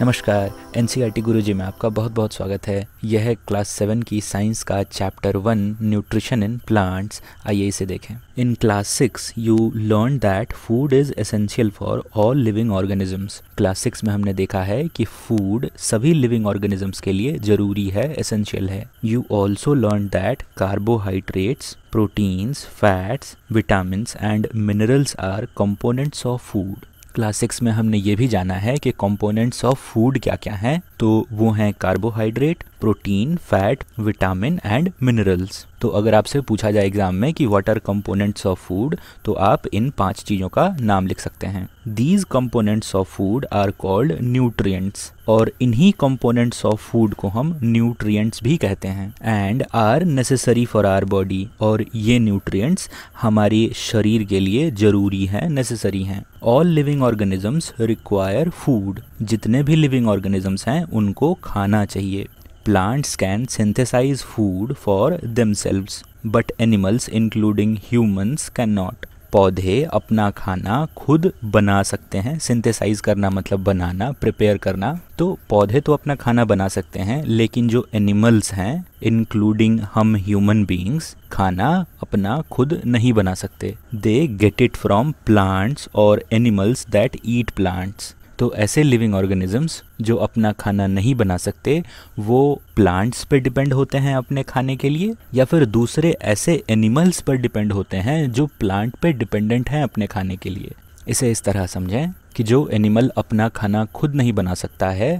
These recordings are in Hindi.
नमस्कार एन e गुरु जी में आपका बहुत बहुत स्वागत है यह है क्लास सेवन की साइंस का chapter one nutrition in plants आइए इसे देखें in class six you learn that food is essential for all living organisms class six में हमने देखा है कि फूड सभी लिविंग ऑर्गेनिजम्स के लिए ज़रूरी है एसेंशियल है you also learn that carbohydrates proteins fats vitamin and minerals are components of food class six में हमने ये भी जाना है कि कंपोनेंट्स ऑफ फूड क्या क्या हैं तो वो हैं carbohydrate protein fat vitamin and minerals तो अगर आपसे पूछा जाए एग्जाम में कि what are components of food तो आप इन पांच चीज़ों का नाम लिख सकते हैं these components of food are called nutrients और इन्हीं कंपोनेंट्स ऑफ फूड को हम न्यूट्रिएंट्स भी कहते हैं and are necessary for our body और ये न्यूट्रिएंट्स हमारे शरीर के लिए ज़रूरी हैं नेसेसरी हैं all living organisms require food जितने भी लिविंग ऑर्गेनिजम्स हैं उनको खाना चाहिए plants can synthesize food for themselves, but animals including humans cannot. पौधे अपना खाना खुद बना सकते हैं सिंथेसाइज करना मतलब बनाना प्रिपेयर करना तो पौधे तो अपना खाना बना सकते हैं लेकिन जो एनिमल्स हैं इंक्लूडिंग हम ह्यूमन बींग्स खाना अपना खुद नहीं बना सकते they get it from plants और एनिमल्स दैट ईट प्लांट्स तो ऐसे लिविंग ऑर्गेनिजम्स जो अपना खाना नहीं बना सकते वो प्लांट्स पर डिपेंड होते हैं अपने खाने के लिए या फिर दूसरे ऐसे एनिमल्स पर डिपेंड होते हैं जो प्लांट पर डिपेंडेंट हैं अपने खाने के लिए इसे इस तरह समझें कि जो एनिमल अपना खाना खुद नहीं बना सकता है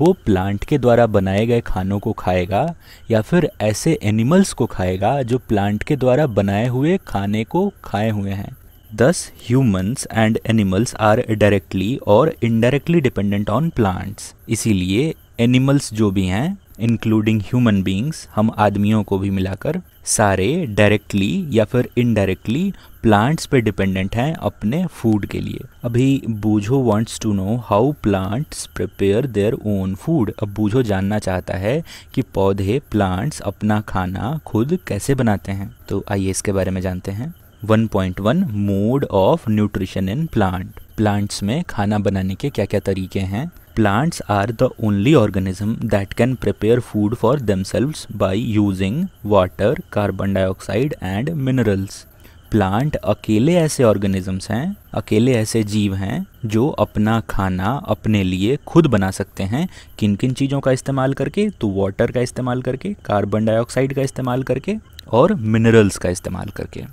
वो प्लांट के द्वारा बनाए गए खानों को खाएगा या फिर ऐसे एनिमल्स को खाएगा जो प्लांट के द्वारा बनाए हुए खाने को खाए हुए हैं दस humans and animals are directly और इनडायरेक्टली डिपेंडेंट ऑन plants. इसीलिए animals जो भी हैं इंक्लूडिंग ह्यूमन बींग्स हम आदमियों को भी मिलाकर सारे डायरेक्टली या फिर इनडायरेक्टली प्लांट्स पे डिपेंडेंट हैं अपने फूड के लिए अभी Boojho wants to know how plants prepare their own food अब बूझो जानना चाहता है कि पौधे प्लांट्स अपना खाना खुद कैसे बनाते हैं तो आइए इसके बारे में जानते हैं 1.1 mode of nutrition in plant plants में खाना बनाने के क्या क्या तरीके हैं plants are the only organism that can prepare food for themselves by using water carbon dioxide and minerals plant अकेले ऐसे ऑर्गेनिजम्स हैं अकेले ऐसे जीव हैं जो अपना खाना अपने लिए खुद बना सकते हैं किन किन चीज़ों का इस्तेमाल करके तो वाटर का इस्तेमाल करके कार्बन डाइऑक्साइड का इस्तेमाल करके और मिनरल्स का इस्तेमाल करके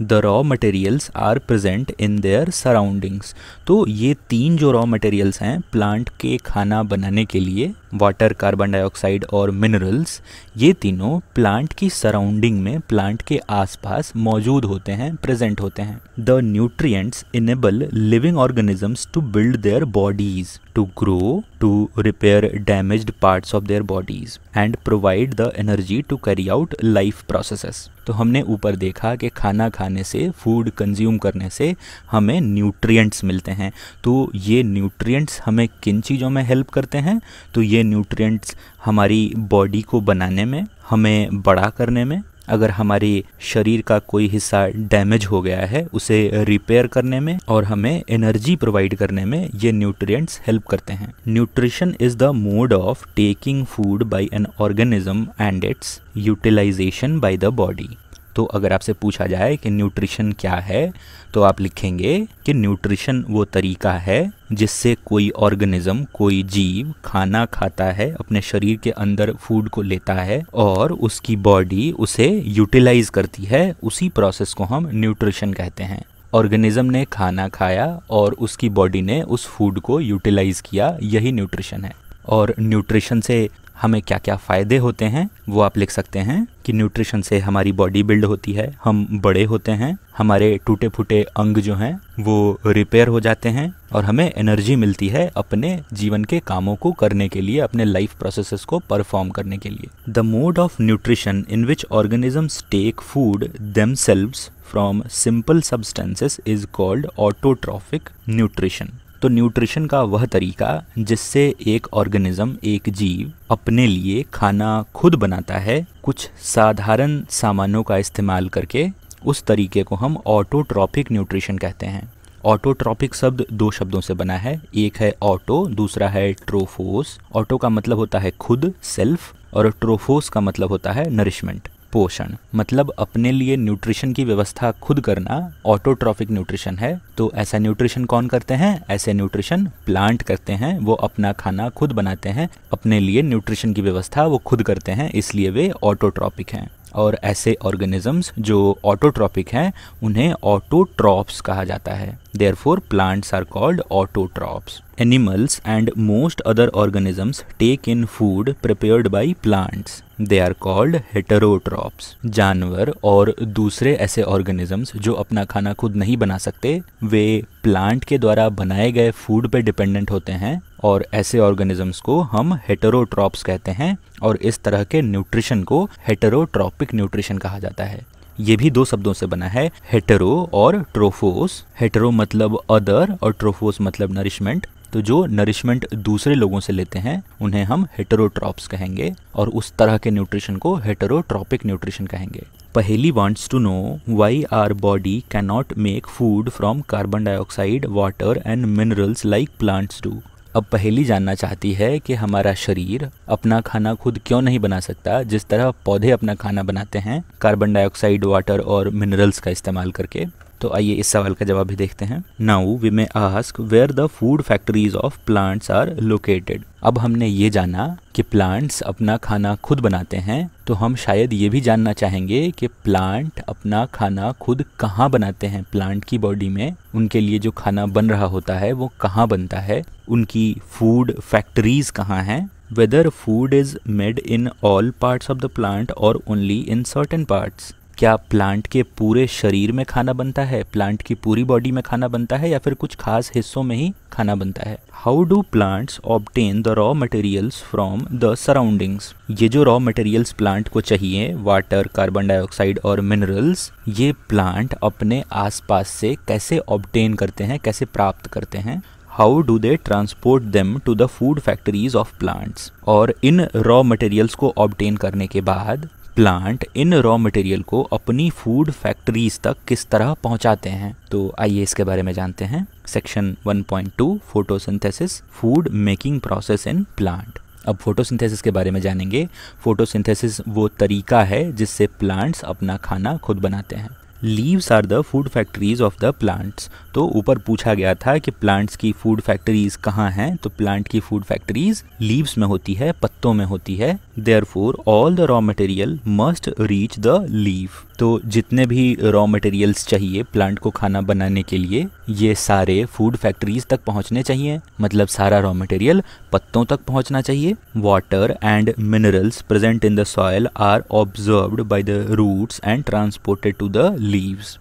the raw materials are present in their surroundings तो ये तीन जो रॉ मटेरियल्स हैं प्लांट के खाना बनाने के लिए वाटर कार्बन डाइऑक्साइड और मिनरल्स ये तीनों प्लांट की सराउंडिंग में प्लांट के आसपास मौजूद होते हैं प्रजेंट होते हैं the nutrients enable living organisms to build their bodies to grow, to repair damaged parts of their bodies, and provide the energy to carry out life processes. तो हमने ऊपर देखा कि खाना खाने से फूड कंज्यूम करने से हमें न्यूट्रिएंट्स मिलते हैं तो ये न्यूट्रिएंट्स हमें किन चीज़ों में हेल्प करते हैं तो ये न्यूट्रिएंट्स हमारी बॉडी को बनाने में हमें बड़ा करने में अगर हमारी शरीर का कोई हिस्सा डैमेज हो गया है उसे रिपेयर करने में और हमें एनर्जी प्रोवाइड करने में ये न्यूट्रिएंट्स हेल्प करते हैं nutrition is the mode of taking food by an organism and its utilization by the body तो अगर आपसे पूछा जाए कि न्यूट्रिशन क्या है तो आप लिखेंगे कि न्यूट्रिशन वो तरीका है जिससे कोई ऑर्गेनिज्म कोई जीव खाना खाता है अपने शरीर के अंदर फूड को लेता है और उसकी बॉडी उसे यूटिलाइज करती है उसी प्रोसेस को हम न्यूट्रिशन कहते हैं ऑर्गेनिज्म ने खाना खाया और उसकी बॉडी ने उस फूड को यूटिलाइज किया यही न्यूट्रिशन है और न्यूट्रिशन से हमें क्या क्या फ़ायदे होते हैं वो आप लिख सकते हैं कि न्यूट्रिशन से हमारी बॉडी बिल्ड होती है हम बड़े होते हैं हमारे टूटे फूटे अंग जो हैं वो रिपेयर हो जाते हैं और हमें एनर्जी मिलती है अपने जीवन के कामों को करने के लिए अपने लाइफ प्रोसेसेस को परफॉर्म करने के लिए the mode of nutrition in which organisms take food themselves from simple substances is called autotrophic nutrition तो न्यूट्रिशन का वह तरीका जिससे एक ऑर्गेनिज्म एक जीव अपने लिए खाना खुद बनाता है कुछ साधारण सामानों का इस्तेमाल करके उस तरीके को हम ऑटोट्रॉपिक न्यूट्रिशन कहते हैं ऑटोट्रॉपिक शब्द दो शब्दों से बना है एक है ऑटो दूसरा है ट्रोफोस ऑटो का मतलब होता है खुद सेल्फ और ट्रोफोस का मतलब होता है नरिशमेंट पोषण मतलब अपने लिए न्यूट्रिशन की व्यवस्था खुद करना ऑटोट्रॉफिक न्यूट्रिशन है तो ऐसा न्यूट्रिशन कौन करते हैं ऐसे न्यूट्रिशन प्लांट करते हैं वो अपना खाना खुद बनाते हैं अपने लिए न्यूट्रिशन की व्यवस्था वो खुद करते हैं इसलिए वे ऑटोट्रॉपिक हैं और ऐसे ऑर्गेनिजम्स जो ऑटोट्रॉपिक हैं उन्हें ऑटोट्रॉप्स कहा जाता है therefore plants are called autotrophs animals and most other organisms take in food prepared by plants they are called heterotrophs जानवर और दूसरे ऐसे ऑर्गेनिजम्स जो अपना खाना खुद नहीं बना सकते वे प्लांट के द्वारा बनाए गए फूड पर डिपेंडेंट होते हैं और ऐसे ऑर्गेनिजम्स को हम हेटरोट्रॉप्स कहते हैं और इस तरह के न्यूट्रिशन को हेटरोट्रॉपिक न्यूट्रिशन कहा जाता है ये भी दो शब्दों से बना है हेटरो और ट्रोफोस हेटरो मतलब अदर और ट्रोफोस मतलब नरिशमेंट तो जो नरिशमेंट दूसरे लोगों से लेते हैं उन्हें हम हेटरोट्रॉप्स कहेंगे और उस तरह के न्यूट्रिशन को हेटरोट्रॉपिक न्यूट्रिशन कहेंगे Paheli wants to know why our body cannot make food from carbon dioxide water and minerals like plants do अब पहली जानना चाहती है कि हमारा शरीर अपना खाना खुद क्यों नहीं बना सकता जिस तरह पौधे अपना खाना बनाते हैं कार्बन डाइऑक्साइड वाटर और मिनरल्स का इस्तेमाल करके तो आइए इस सवाल का जवाब भी देखते हैं now we may ask where the food factories of plants are located अब हमने ये जाना कि प्लांट्स अपना खाना खुद बनाते हैं तो हम शायद ये भी जानना चाहेंगे कि प्लांट अपना खाना खुद कहाँ बनाते हैं प्लांट की बॉडी में उनके लिए जो खाना बन रहा होता है वो कहाँ बनता है उनकी फूड फैक्ट्रीज कहाँ हैं whether food is made in all parts of the plant और ओनली इन सर्टन पार्ट्स क्या प्लांट के पूरे शरीर में खाना बनता है प्लांट की पूरी बॉडी में खाना बनता है या फिर कुछ खास हिस्सों में ही खाना बनता है how do plants obtain the raw materials from the surroundings ये जो रॉ मटेरियल्स प्लांट को चाहिए वाटर कार्बन डाइऑक्साइड और मिनरल्स ये प्लांट अपने आसपास से कैसे ऑबटेन करते हैं कैसे प्राप्त करते हैं how do they transport them to the food factories of plants और इन रॉ मटेरियल्स को ऑबटेन करने के बाद प्लांट इन रॉ मटेरियल को अपनी फूड फैक्ट्रीज तक किस तरह पहुंचाते हैं तो आइए इसके बारे में जानते हैं section 1.2 photosynthesis food making process in plant अब फोटोसिंथेसिस के बारे में जानेंगे फोटोसिंथेसिस वो तरीका है जिससे प्लांट्स अपना खाना खुद बनाते हैं leaves are the food factories of the plants तो ऊपर पूछा गया था कि प्लांट्स की फूड फैक्ट्रीज कहाँ हैं तो प्लांट की फूड फैक्ट्रीज लीव्स में होती है पत्तों में होती है therefore all the raw material must reach the leaf तो जितने भी रॉ मटेरियल्स चाहिए प्लांट को खाना बनाने के लिए ये सारे फूड फैक्ट्रीज तक पहुंचने चाहिए मतलब सारा रॉ मटेरियल पत्तों तक पहुंचना चाहिए water and minerals present in the soil are observed by the roots and transported to the leaves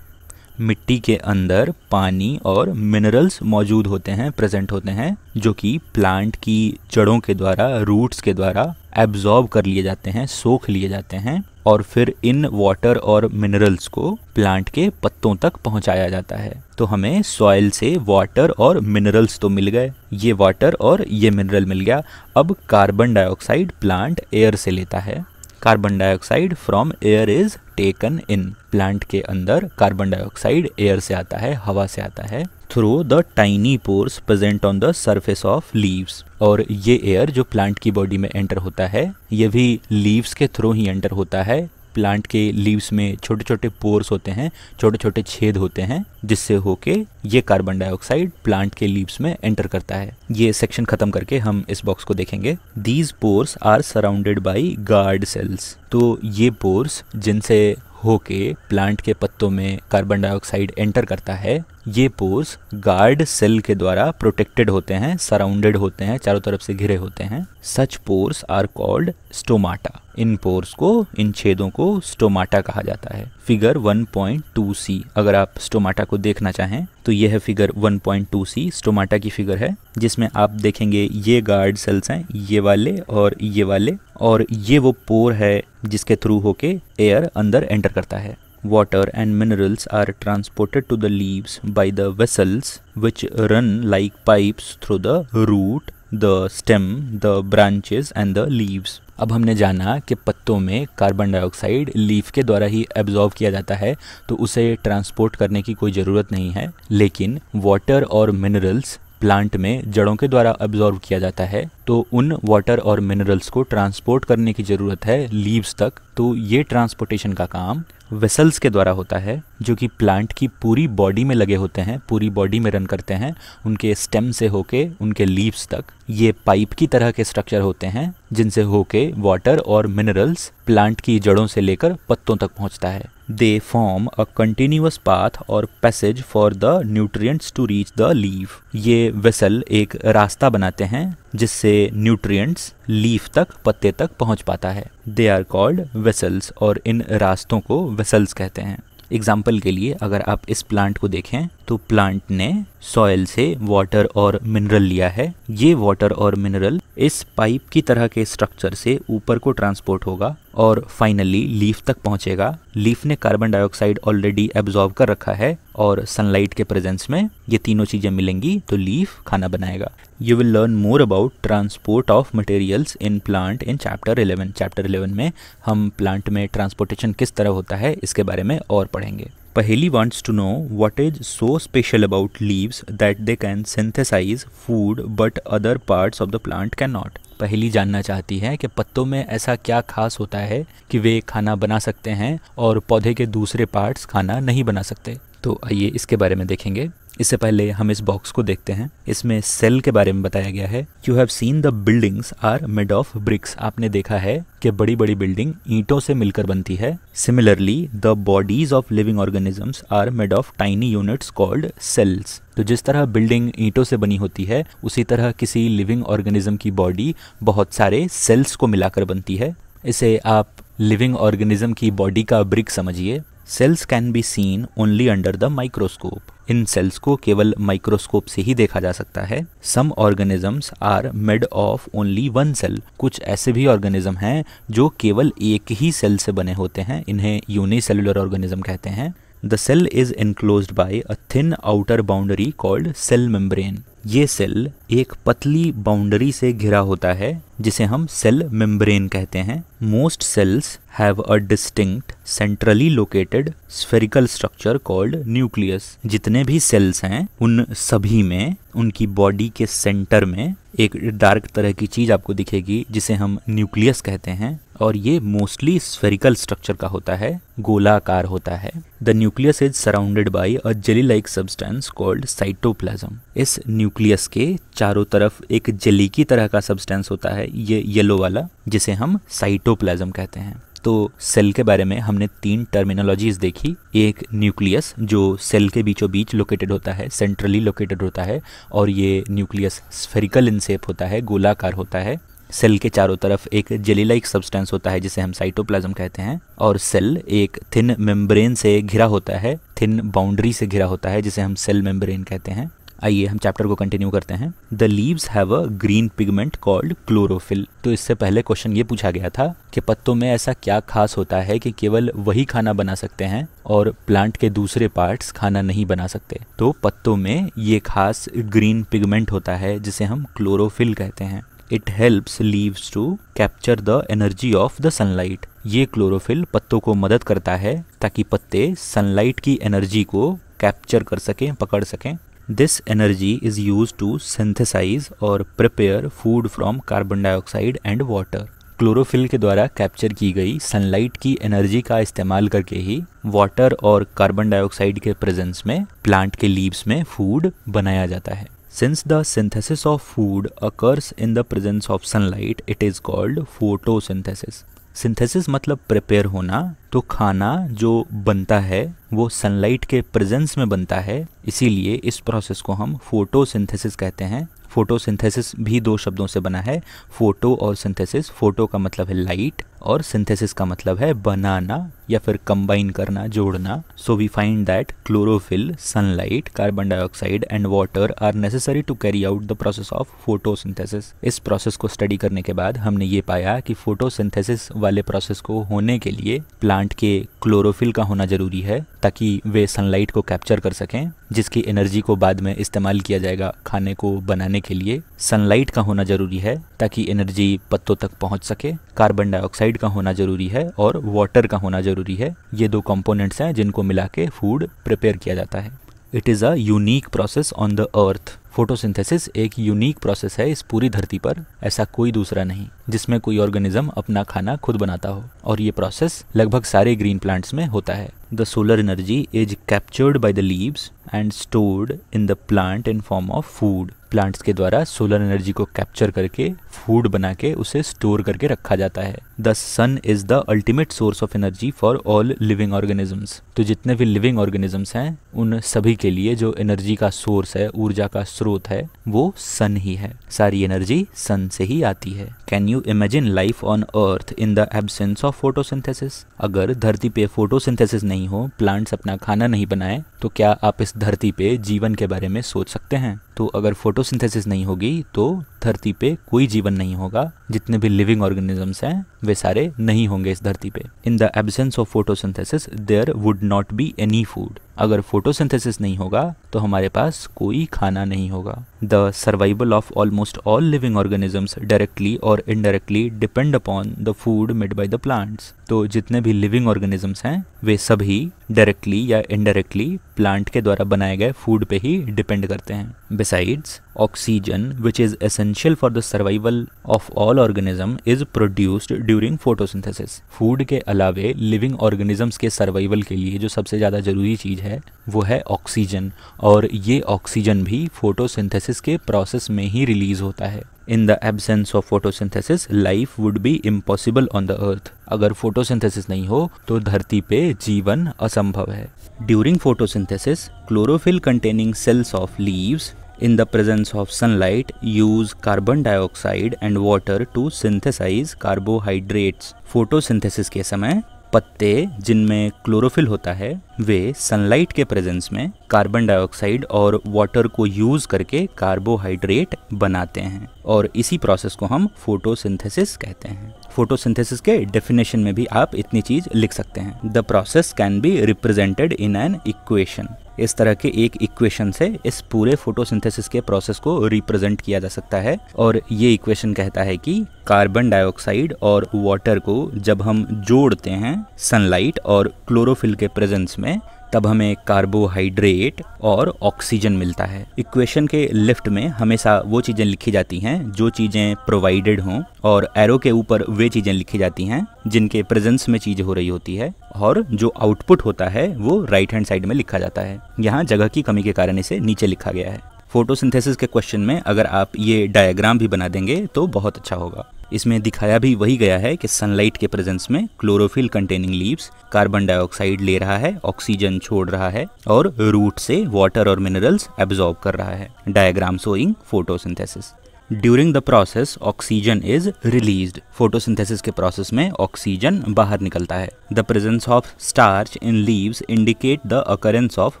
मिट्टी के अंदर पानी और मिनरल्स मौजूद होते हैं प्रेजेंट होते हैं जो कि प्लांट की जड़ों के द्वारा रूट्स के द्वारा एब्जॉर्ब कर लिए जाते हैं सोख लिए जाते हैं और फिर इन वाटर और मिनरल्स को प्लांट के पत्तों तक पहुंचाया जाता है तो हमें सॉइल से वाटर और मिनरल्स तो मिल गए ये वाटर और ये मिनरल मिल गया अब कार्बन डाइऑक्साइड प्लांट एयर से लेता है carbon dioxide from air is taken in plant के अंदर कार्बन डाइऑक्साइड एयर से आता है हवा से आता है through the tiny pores present on the surface of leaves और ये एयर जो प्लांट की बॉडी में एंटर होता है ये भी लीव्स के थ्रू ही एंटर होता है प्लांट के लीव्स में छोटे छोटे पोर्स होते हैं छोटे छोटे छेद होते हैं जिससे होके ये कार्बन डाइऑक्साइड प्लांट के लीव्स में एंटर करता है ये सेक्शन खत्म करके हम इस बॉक्स को देखेंगे these pores are surrounded by guard cells तो ये पोर्स जिनसे होके प्लांट के पत्तों में कार्बन डाइऑक्साइड एंटर करता है ये पोर्स गार्ड सेल के द्वारा प्रोटेक्टेड होते हैं सराउंडेड होते हैं चारों तरफ से घिरे होते हैं such pores are called stomata इन पोर्स को इन छेदों को स्टोमाटा कहा जाता है फिगर 1.2c अगर आप स्टोमाटा को देखना चाहें तो यह है फिगर 1.2c स्टोमाटा की फिगर है जिसमें आप देखेंगे ये गार्ड सेल्स हैं ये वाले और ये वाले और ये वो पोर है जिसके थ्रू होके एयर अंदर एंटर करता है water and minerals are transported to the leaves by the vessels which run like pipes through the root, the stem, the branches and the leaves. अब हमने जाना कि पत्तों में कार्बन डाइऑक्साइड लीफ के द्वारा ही एब्जॉर्व किया जाता है तो उसे ट्रांसपोर्ट करने की कोई ज़रूरत नहीं है लेकिन वाटर और मिनरल्स प्लांट में जड़ों के द्वारा एब्जॉर्व किया जाता है तो उन वाटर और मिनरल्स को ट्रांसपोर्ट करने की ज़रूरत है लीव्स तक तो ये ट्रांसपोर्टेशन का काम वेसल्स के द्वारा होता है जो कि प्लांट की पूरी बॉडी में लगे होते हैं पूरी बॉडी में रन करते हैं उनके स्टेम से होके उनके लीव्स तक ये पाइप की तरह के स्ट्रक्चर होते हैं जिनसे होके वाटर और मिनरल्स प्लांट की जड़ों से लेकर पत्तों तक पहुंचता है they form a continuous path और passage for the nutrients to reach the leaf ये वेसल एक रास्ता बनाते हैं जिससे न्यूट्रिएंट्स लीफ तक पत्ते तक पहुंच पाता है दे आर कॉल्ड वेसल्स और इन रास्तों को वेसल्स कहते हैं एग्जाम्पल के लिए अगर आप इस प्लांट को देखें तो प्लांट ने सॉयल से वाटर और मिनरल लिया है ये वाटर और मिनरल इस पाइप की तरह के स्ट्रक्चर से ऊपर को ट्रांसपोर्ट होगा और फाइनली लीफ तक पहुंचेगा लीफ ने कार्बन डाइऑक्साइड ऑलरेडी एब्जॉर्व कर रखा है और सनलाइट के प्रेजेंस में ये तीनों चीज़ें मिलेंगी तो लीफ खाना बनाएगा you will learn more about transport of materials in plant in chapter 11 chapter 11 में हम प्लांट में ट्रांसपोर्टेशन किस तरह होता है इसके बारे में और पढ़ेंगे Paheli wants to know what is so special about leaves that they can synthesise food but other parts of the plant can not Paheli जानना चाहती है कि पत्तों में ऐसा क्या खास होता है कि वे खाना बना सकते हैं और पौधे के दूसरे पार्ट्स खाना नहीं बना सकते तो आइए इसके बारे में देखेंगे इससे पहले हम इस बॉक्स को देखते हैं इसमें सेल के बारे में बताया गया है you have seen the buildings are made of bricks आपने देखा है कि बड़ी बड़ी बिल्डिंग ईंटों से मिलकर बनती है similarly the bodies of living organisms are made of tiny units called cells तो जिस तरह बिल्डिंग ईंटों से बनी होती है उसी तरह किसी लिविंग ऑर्गेनिज्म की बॉडी बहुत सारे सेल्स को मिलाकर बनती है इसे आप लिविंग ऑर्गेनिज्म की बॉडी का ब्रिक समझिए cells can be seen only under the microscope इन सेल्स को केवल माइक्रोस्कोप से ही देखा जा सकता है some organisms are made of only one cell कुछ ऐसे भी ऑर्गेनिज्म हैं जो केवल एक ही सेल से बने होते हैं इन्हें यूनिसेलुलर ऑर्गेनिज्म कहते हैं the cell is enclose by a thin outer boundary called cell membrane ये सेल एक पतली बाउंड्री से घिरा होता है जिसे हम सेल मेम्ब्रेन कहते हैं most cells have a distinct centrally located spherical structure called nucleus जितने भी सेल्स हैं उन सभी में उनकी बॉडी के सेंटर में एक डार्क तरह की चीज आपको दिखेगी जिसे हम न्यूक्लियस कहते हैं और ये मोस्टली स्फेरिकल स्ट्रक्चर का होता है गोलाकार होता है the nucleus is surrounded by a jelly like substance called cytoplasm इस न्यूक्लियस के चारों तरफ एक जेली की तरह का सब्सटेंस होता है ये येलो वाला जिसे हम साइटोप्लाज्म कहते हैं तो सेल के बारे में हमने तीन टर्मिनोलॉजीज देखी एक न्यूक्लियस जो सेल के बीचों बीच लोकेटेड होता है सेंट्रली लोकेटेड होता है और ये न्यूक्लियस स्फेरिकल इन शेप होता है गोलाकार होता है सेल के चारों तरफ एक जेलीलाइक सब्सटेंस होता है जिसे हम साइटोप्लाज्म कहते हैं और सेल एक थिन मेम्ब्रेन से घिरा होता है थिन बाउंड्री से घिरा होता है जिसे हम सेल मेम्ब्रेन कहते हैं आइए हम चैप्टर को कंटिन्यू करते हैं the leaves have a green pigment called chlorophyll तो इससे पहले क्वेश्चन ये पूछा गया था कि पत्तों में ऐसा क्या खास होता है कि केवल वही खाना बना सकते हैं और प्लांट के दूसरे पार्ट्स खाना नहीं बना सकते तो पत्तों में ये खास ग्रीन पिगमेंट होता है जिसे हम क्लोरोफिल कहते हैं it helps leaves to capture the energy of the sunlight ये क्लोरोफिल पत्तों को मदद करता है ताकि पत्ते सनलाइट की एनर्जी को कैप्चर कर सकें पकड़ सकें this energy is use to synthesise और prepare food from carbon dioxide and water chlorophyll के द्वारा कैप्चर की गई सनलाइट की एनर्जी का इस्तेमाल करके ही वाटर और कार्बन डाइऑक्साइड के प्रेजेंस में प्लांट के लीव्स में फूड बनाया जाता है Since the synthesis of food occurs in the presence of sunlight, it is called photosynthesis. Synthesis मतलब प्रिपेयर होना तो खाना जो बनता है वो सनलाइट के प्रेजेंस में बनता है इसीलिए इस प्रोसेस को हम फोटोसिंथेसिस कहते हैं फोटोसिंथेसिस भी दो शब्दों से बना है फोटो और सिंथेसिस फोटो का मतलब है लाइट और सिंथेसिस का मतलब है बनाना या फिर कंबाइन करना जोड़ना so we find that chlorophyll sunlight carbon dioxide and water are necessary to carry out the process of photosynthesis इस प्रोसेस को स्टडी करने के बाद हमने ये पाया कि फोटोसिंथेसिस वाले प्रोसेस को होने के लिए प्लांट के क्लोरोफिल का होना जरूरी है ताकि वे सनलाइट को कैप्चर कर सकें जिसकी एनर्जी को बाद में इस्तेमाल किया जाएगा खाने को बनाने के लिए सनलाइट का होना जरूरी है ताकि एनर्जी पत्तों तक पहुंच सके कार्बन डाइऑक्साइड ऑक्साइड का होना ज़रूरी है और वाटर का होना ज़रूरी है ये दो कंपोनेंट्स हैं जिनको मिला के फूड प्रिपेयर किया जाता है it is a unique process on the earth photosynthesis एक यूनिक प्रोसेस है इस पूरी धरती पर ऐसा कोई दूसरा नहीं जिसमें कोई ऑर्गेनिज्म अपना खाना खुद बनाता हो और ये प्रोसेस लगभग सारे ग्रीन प्लांट्स में होता है the solar energy is captured by the leaves and stored in the plant in form of food plants के द्वारा सोलर एनर्जी को कैप्चर करके फूड बना के उसे स्टोर करके रखा जाता है the sun is the ultimate source of energy for all living organisms तो जितने भी लिविंग ऑर्गेनिजम्स हैं उन सभी के लिए जो एनर्जी का सोर्स है ऊर्जा का स्रोत है वो सन ही है सारी एनर्जी सन से ही आती है can you imagine life on earth in the absence of photosynthesis अगर धरती पे फोटोसिंथेसिस नहीं हो प्लांट्स अपना खाना नहीं बनाए तो क्या आप इस धरती पे जीवन के बारे में सोच सकते हैं तो अगर फोटोसिंथेसिस नहीं होगी तो धरती पे कोई जीवन नहीं होगा जितने भी लिविंग ऑर्गेनिजम्स हैं वे सारे नहीं होंगे इस धरती पे in the absence of photosynthesis there would not be any food अगर फोटोसिंथेसिस नहीं होगा तो हमारे पास कोई खाना नहीं होगा the survival of almost all living organisms directly और indirectly depend upon the food made by the plants तो जितने भी लिविंग ऑर्गेनिजम्स हैं वे सभी डायरेक्टली या इनडायरेक्टली प्लांट के द्वारा बनाए गए फूड पे ही डिपेंड करते हैं besides oxygen which is essential for the survival of all organism is produced during photosynthesis food के अलावे लिविंग ऑर्गेनिजम्स के सर्वाइवल के लिए जो सबसे ज्यादा जरूरी चीज है है वो है ऑक्सीजन और ये ऑक्सीजन भी फोटोसिंथेसिस के प्रोसेस में ही रिलीज होता है in the absence of photosynthesis life would be impossible on the earth अगर फोटोसिंथेसिस नहीं हो तो धरती पे जीवन असंभव है during photosynthesis chlorophyll containing cells of leaves in the presence of sunlight use carbon dioxide and water to synthesise carbohydrates photosynthesis के समय पत्ते जिनमें क्लोरोफिल होता है वे सनलाइट के प्रेजेंस में कार्बन डाइऑक्साइड और वाटर को यूज करके कार्बोहाइड्रेट बनाते हैं और इसी प्रोसेस को हम फोटोसिंथेसिस कहते हैं फोटोसिंथेसिस के डेफिनेशन में भी आप इतनी चीज लिख सकते हैं the process can be represented in an equation इस तरह के एक इक्वेशन से इस पूरे फोटोसिंथेसिस के प्रोसेस को रिप्रेजेंट किया जा सकता है और ये इक्वेशन कहता है कि कार्बन डाइऑक्साइड और वाटर को जब हम जोड़ते हैं सनलाइट और क्लोरोफिल के प्रेजेंस में तब हमें कार्बोहाइड्रेट और ऑक्सीजन मिलता है इक्वेशन के लेफ्ट में हमेशा वो चीज़ें लिखी जाती हैं जो चीज़ें प्रोवाइडेड हों और एरो के ऊपर वे चीज़ें लिखी जाती हैं जिनके प्रेजेंस में चीज़ हो रही होती है और जो आउटपुट होता है वो राइट हैंड साइड में लिखा जाता है यहाँ जगह की कमी के कारण इसे नीचे लिखा गया है फोटोसिंथेसिस के क्वेश्चन में अगर आप ये डायग्राम भी बना देंगे तो बहुत अच्छा होगा इसमें दिखाया भी वही गया है कि सनलाइट के प्रेजेंस में chlorophyll containing leaves carbon dioxide ले रहा है ऑक्सीजन छोड़ रहा है और रूट से वाटर और मिनरल्स एब्जॉर्ब कर रहा है diagram showing photosynthesis during the process oxygen is release photosynthesis के प्रोसेस में ऑक्सीजन बाहर निकलता है the presence of starch in leaves indicate the occurrence of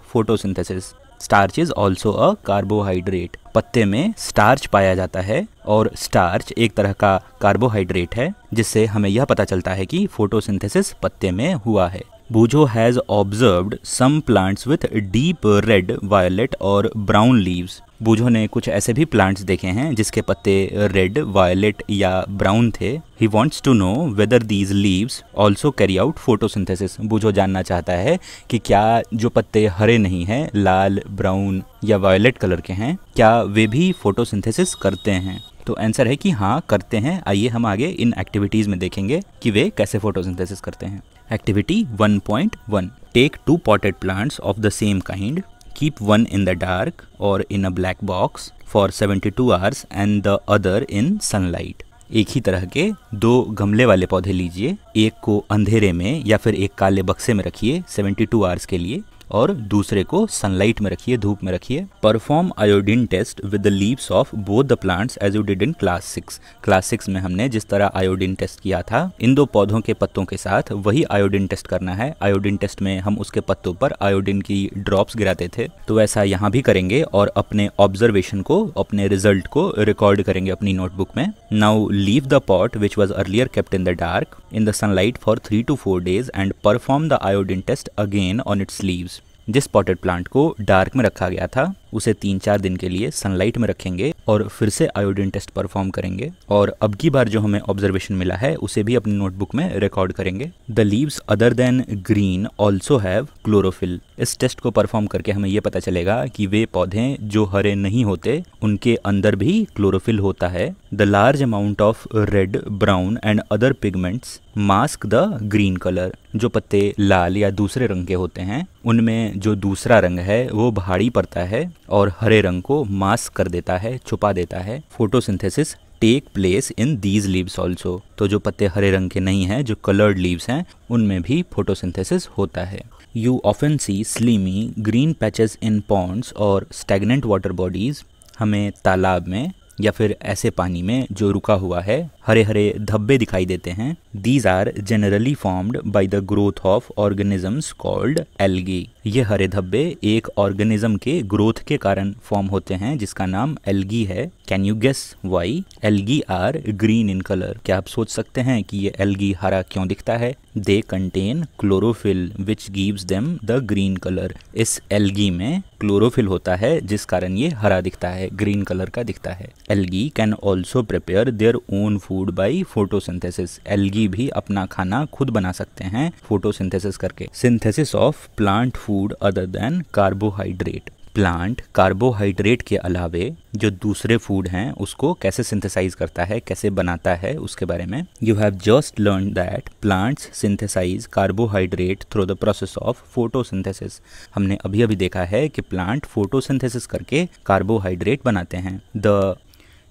photosynthesis starch is also a carbohydrate पत्ते में स्टार्च पाया जाता है और स्टार्च एक तरह का कार्बोहाइड्रेट है जिससे हमें यह पता चलता है कि फोटोसिंथेसिस पत्ते में हुआ है Boojho has observed some plants with deep red violet और ब्राउन लीव्स बूझो ने कुछ ऐसे भी प्लांट्स देखे हैं जिसके पत्ते रेड वायलेट या ब्राउन थे he wants to know whether these leaves also carry out photosynthesis Boojho जानना चाहता है कि क्या जो पत्ते हरे नहीं हैं लाल ब्राउन या वायलेट कलर के हैं क्या वे भी फोटोसिंथेसिस करते हैं तो आंसर है कि हाँ करते हैं आइए हम आगे इन एक्टिविटीज़ में देखेंगे कि वे कैसे फोटोसिंथेसिस करते हैं activity 1.1 take two potted plants of the same kind keep one in the dark or in a black box for 72 hours and the other in sunlight. एक ही तरह के दो गमले वाले पौधे लीजिए एक को अंधेरे में या फिर एक काले बक्से में रखिए 72 आवर्स के लिए और दूसरे को सनलाइट में रखिए धूप में रखिए perform iodine test with the leaves of both the plants as you did in class six class six में हमने जिस तरह आयोडीन टेस्ट किया था इन दो पौधों के पत्तों के साथ वही आयोडीन टेस्ट करना है आयोडीन टेस्ट में हम उसके पत्तों पर आयोडीन की ड्रॉप्स गिराते थे तो ऐसा यहाँ भी करेंगे और अपने ऑब्जर्वेशन को अपने रिजल्ट को रिकॉर्ड करेंगे अपनी नोटबुक में now leave the pot which was earlier kept in the dark in the sunlight for three to four days and perform the iodine test again on its leaves जिस पॉटेड प्लांट को डार्क में रखा गया था उसे तीन चार दिन के लिए सनलाइट में रखेंगे और फिर से आयोडीन टेस्ट परफॉर्म करेंगे और अब की बार जो हमें ऑब्जर्वेशन मिला है उसे भी अपनी नोटबुक में रिकॉर्ड करेंगे the leaves other than green also have chlorophyll इस टेस्ट को परफॉर्म करके हमें ये पता चलेगा कि वे पौधे जो हरे नहीं होते उनके अंदर भी क्लोरोफिल होता है the large amount of red brown and other pigments mask the green colour जो पत्ते लाल या दूसरे रंग के होते हैं उनमें जो दूसरा रंग है वो भारी पड़ता है और हरे रंग को मास्क कर देता है छुपा देता है photosynthesis take place in these leaves also तो जो पत्ते हरे रंग के नहीं हैं जो कलर्ड लीव्स हैं उनमें भी फोटोसिंथेसिस होता है you often see slimy green patches in ponds और स्टेगनेंट वाटर बॉडीज़ हमें तालाब में या फिर ऐसे पानी में जो रुका हुआ है हरे हरे धब्बे दिखाई देते हैं these are generally formed by the growth of organisms called algae ये हरे धब्बे एक ऑर्गेनिज्म के ग्रोथ के कारण फॉर्म होते हैं जिसका नाम एल्गी है can you guess why algae are green in colour क्या आप सोच सकते हैं कि ये एल्गी हरा क्यों दिखता है they contain chlorophyll which gives them the green colour इस एल्गी में क्लोरोफिल होता है जिस कारण ये हरा दिखता है ग्रीन कलर का दिखता है algae can also prepare their own food food by photosynthesis algae भी अपना खाना खुद बना सकते हैं फोटोसिंथेसिस करके synthesis of plant food other than carbohydrate plant carbohydrate के अलावे जो दूसरे फूड हैं उसको कैसे सिंथेसाइज करता है कैसे बनाता है उसके बारे में you have just learn that plants synthesise carbohydrate through the process of photosynthesis हमने अभी अभी देखा है कि प्लांट फोटोसिंथेसिस करके कार्बोहाइड्रेट बनाते हैं the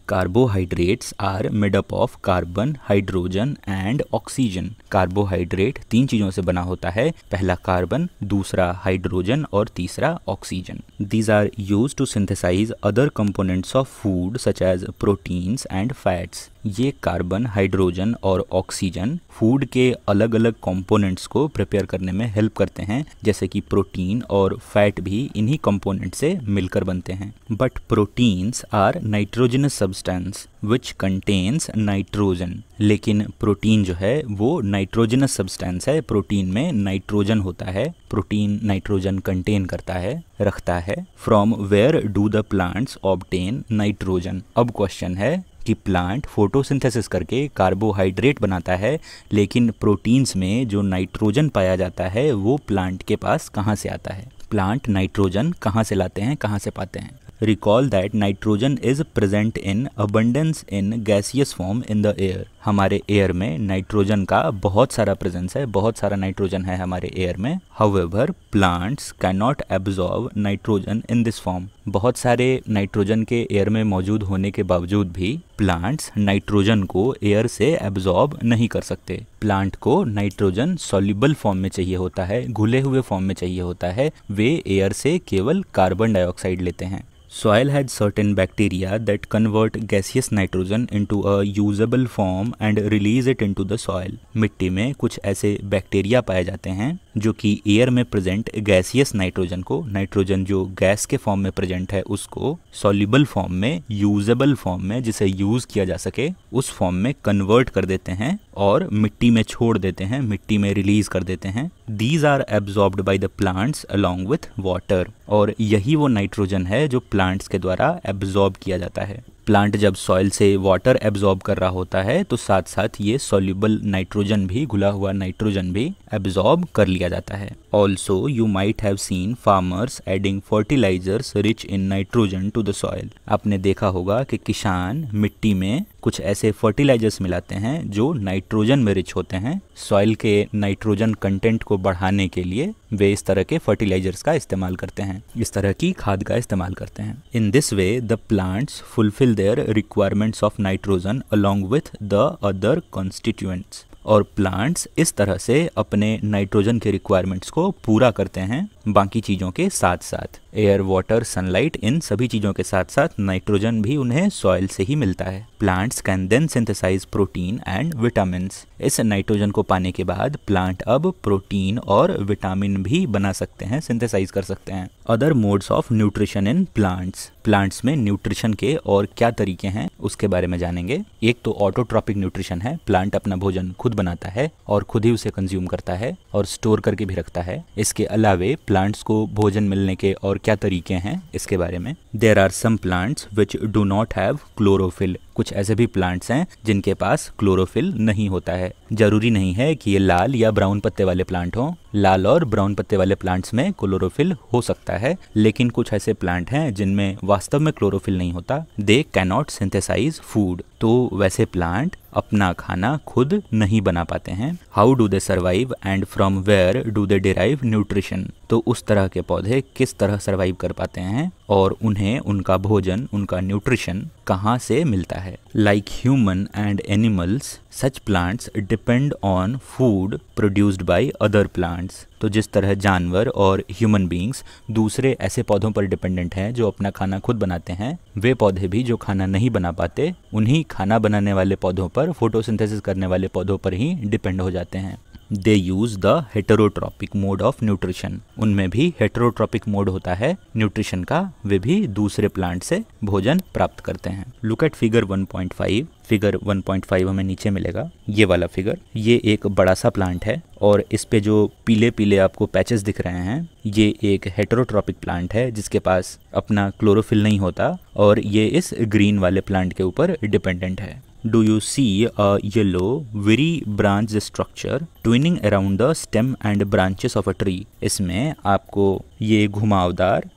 carbohydrates are made up of carbon hydrogen and oxygen carbohydrate तीन चीज़ों से बना होता है पहला कार्बन दूसरा हाइड्रोजन और तीसरा oxygen these are use to synthesise other components of food such as proteins and fats ये कार्बन हाइड्रोजन और ऑक्सीजन फूड के अलग अलग कंपोनेंट्स को प्रिपेयर करने में हेल्प करते हैं जैसे कि प्रोटीन और फैट भी इन्हीं कंपोनेंट से मिलकर बनते हैं but proteins are nitrogenous sub substance which contains nitrogen लेकिन प्रोटीन जो है वो नाइट्रोजनस सब्सटेंस है प्रोटीन में नाइट्रोजन होता है प्रोटीन नाइट्रोजन कंटेन करता है रखता है from where do the plants obtain nitrogen अब क्वेश्चन है कि प्लांट फोटोसिंथेसिस करके कार्बोहाइड्रेट बनाता है लेकिन प्रोटीन्स में जो नाइट्रोजन पाया जाता है वो प्लांट के पास कहाँ से आता है प्लांट नाइट्रोजन कहाँ से लाते हैं कहाँ से पाते हैं recall that nitrogen is present in abundance in gaseous form in the air हमारे एयर में नाइट्रोजन का बहुत सारा प्रेजेंस है बहुत सारा नाइट्रोजन है हमारे एयर में however plants can not absorb nitrogen in this form बहुत सारे नाइट्रोजन के एयर में मौजूद होने के बावजूद भी प्लांट्स नाइट्रोजन को एयर से एब्जॉर्ब नहीं कर सकते प्लांट को नाइट्रोजन सोल्यूबल फॉर्म में चाहिए होता है घुले हुए फॉर्म में चाहिए होता है वे एयर से केवल कार्बन डाइऑक्साइड लेते हैं Soil had certain bacteria that convert gaseous nitrogen into a usable form and release it into the soil. मिट्टी में कुछ ऐसे बैक्टीरिया पाए जाते हैं जो कि एयर में प्रेजेंट गैसियस नाइट्रोजन को नाइट्रोजन जो गैस के फॉर्म में प्रेजेंट है उसको सॉल्यूबल फॉर्म में यूजेबल फॉर्म में जिसे यूज किया जा सके उस फॉर्म में कन्वर्ट कर देते हैं और मिट्टी में छोड़ देते हैं मिट्टी में रिलीज कर देते हैं these are absorbed by the plants along with water और यही वो नाइट्रोजन है जो प्लांट्स के द्वारा एब्जॉर्ब किया जाता है प्लांट जब सॉइल से वाटर एब्जॉर्ब कर रहा होता है तो साथ साथ ये सोल्यूबल नाइट्रोजन भी घुला हुआ नाइट्रोजन भी एब्जॉर्ब कर लिया जाता है also you might have seen farmers adding fertilisers rich in nitrogen to the soil आपने देखा होगा कि किसान मिट्टी में कुछ ऐसे फर्टिलाइजर्स मिलाते हैं जो नाइट्रोजन में रिच होते हैं सॉइल के नाइट्रोजन कंटेंट को बढ़ाने के लिए वे इस तरह के फर्टिलाइजर्स का इस्तेमाल करते हैं इस तरह की खाद का इस्तेमाल करते हैं in this way the plants fulfil their requirements of nitrogen along with the other constituents और प्लांट्स इस तरह से अपने नाइट्रोजन के रिक्वायरमेंट्स को पूरा करते हैं बाकी चीज़ों के साथ साथ एयर वाटर सनलाइट इन सभी चीज़ों के साथ साथ नाइट्रोजन भी उन्हें सॉइल से ही मिलता है plants can then synthesise protein and vitamin इस नाइट्रोजन को पाने के बाद प्लांट अब प्रोटीन और विटामिन भी बना सकते हैं सिंथेसाइज कर सकते हैं other modes of nutrition in plants plants में न्यूट्रिशन के और क्या तरीके हैं उसके बारे में जानेंगे एक तो ऑटोट्रॉपिक न्यूट्रिशन है प्लांट अपना भोजन खुद बनाता है और खुद ही उसे कंज्यूम करता है और स्टोर करके भी रखता है इसके अलावे प्लांट प्लांट्स को भोजन मिलने के और क्या तरीके हैं इसके बारे में there are some plants which do not have chlorophyll कुछ ऐसे भी प्लांट्स हैं जिनके पास क्लोरोफिल नहीं होता है जरूरी नहीं है कि ये लाल या ब्राउन पत्ते वाले प्लांट हों लाल और ब्राउन पत्ते वाले प्लांट्स में क्लोरोफिल हो सकता है लेकिन कुछ ऐसे प्लांट हैं जिनमें वास्तव में क्लोरोफिल नहीं होता दे कैनॉट सिंथेसाइज फूड तो वैसे प्लांट अपना खाना खुद नहीं बना पाते हैं how do they survive and from where do they derive nutrition तो उस तरह के पौधे किस तरह सर्वाइव कर पाते हैं और उन्हें उनका भोजन उनका न्यूट्रिशन कहाँ से मिलता है like human and animals such plants depend on food produced by other plants तो जिस तरह जानवर और ह्यूमन बींग्स दूसरे ऐसे पौधों पर डिपेंडेंट हैं जो अपना खाना खुद बनाते हैं वे पौधे भी जो खाना नहीं बना पाते उन्हीं खाना बनाने वाले पौधों पर फोटोसिंथेसिस करने वाले पौधों पर ही डिपेंड हो जाते हैं they use the heterotrophic mode of nutrition उनमें भी हेटरोट्रॉपिक मोड होता है न्यूट्रिशन का वे भी दूसरे प्लांट से भोजन प्राप्त करते हैं लुक एट फिगर 1.5 फिगर 1.5 हमें नीचे मिलेगा ये वाला फिगर ये एक बड़ा सा प्लांट है और इस पे जो पीले पीले आपको पैचेस दिख रहे हैं ये एक हेटरोट्रॉपिक प्लांट है जिसके पास अपना क्लोरोफिल नहीं होता और ये इस ग्रीन वाले प्लांट के ऊपर डिपेंडेंट है do you see a yellow very branch structure twining around the stem and branches of a tree इसमें आपको ये घुमावदार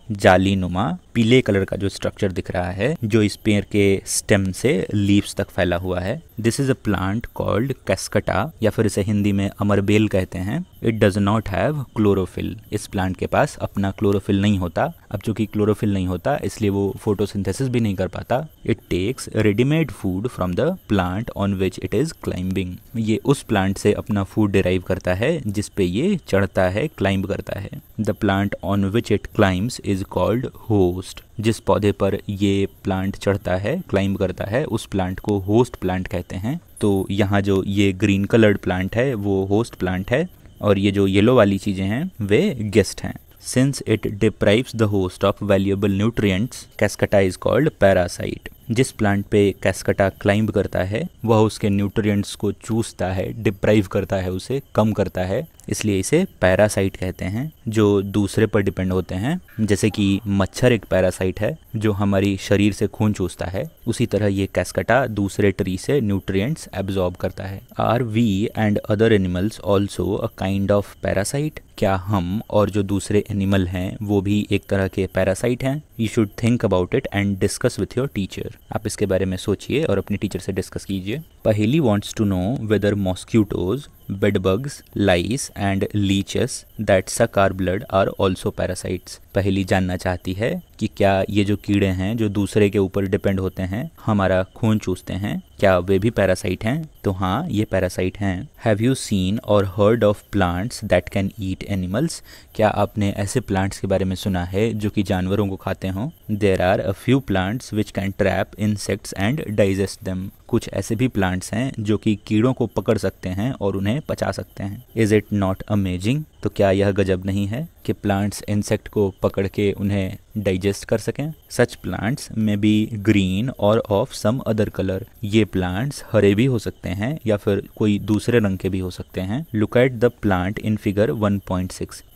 नुमा पीले कलर का जो स्ट्रक्चर दिख रहा है जो इस पेड़ के स्टेम से लीव्स तक फैला हुआ है this is a plant called cuscuta या फिर इसे हिंदी में अमरबेल कहते हैं it does not have chlorophyll इस प्लांट के पास अपना क्लोरोफिल नहीं होता अब चूंकि क्लोरोफिल नहीं होता इसलिए वो फोटोसिंथेसिस भी नहीं कर पाता it takes readymade food from the plant on which it is climbing ये उस प्लांट से अपना फूड डिराइव करता है जिसपे ये चढ़ता है क्लाइंब करता है the plant on which it climbs is called host जिस पौधे पर ये प्लांट चढ़ता है क्लाइंब करता है उस प्लांट को होस्ट प्लांट कहते हैं तो यहाँ जो ये ग्रीन कलर्ड प्लांट है वो होस्ट प्लांट है और ये जो येलो वाली चीज़ें हैं वे गेस्ट हैं since it deprives the host of valuable nutrients cuscuta is called parasite जिस प्लांट पे कैसकटा क्लाइंब करता है वह उसके न्यूट्रिएंट्स को चूसता है डिप्राइव करता है उसे कम करता है इसलिए इसे पैरासाइट कहते हैं जो दूसरे पर डिपेंड होते हैं जैसे कि मच्छर एक पैरासाइट है जो हमारी शरीर से खून चूसता है उसी तरह ये कैसकटा दूसरे ट्री से न्यूट्रिएंट्स एब्जॉर्ब करता है are we and other animals also a kind of parasite क्या हम और जो दूसरे एनिमल हैं वो भी एक तरह के पैरासाइट हैं you should think about it and discuss with your teacher आप इसके बारे में सोचिए और अपने टीचर से डिस्कस कीजिए Paheli wants to know whether mosquitoes bedbugs, lice and leeches that suck blood are also parasites Paheli जानना चाहती है कि क्या ये जो कीड़े हैं जो दूसरे के ऊपर डिपेंड होते हैं हमारा खून चूसते हैं क्या वे भी पैरासाइट हैं तो हाँ ये पैरासाइट हैं have you seen or heard of plants that can eat animals क्या आपने ऐसे प्लांट्स के बारे में सुना है जो कि जानवरों को खाते हों there are a few plants which can trap insects and digest them कुछ ऐसे भी प्लांट्स हैं जो कि कीड़ों को पकड़ सकते हैं और उन्हें पचा सकते हैं इज इट नॉट अमेजिंग तो क्या यह गजब नहीं है कि प्लांट्स इंसेक्ट को पकड़ के उन्हें डाइजेस्ट कर सकें such plants may be green or of some other colour ये प्लांट्स हरे भी हो सकते हैं या फिर कोई दूसरे रंग के भी हो सकते हैं look at the plant in figure 1.6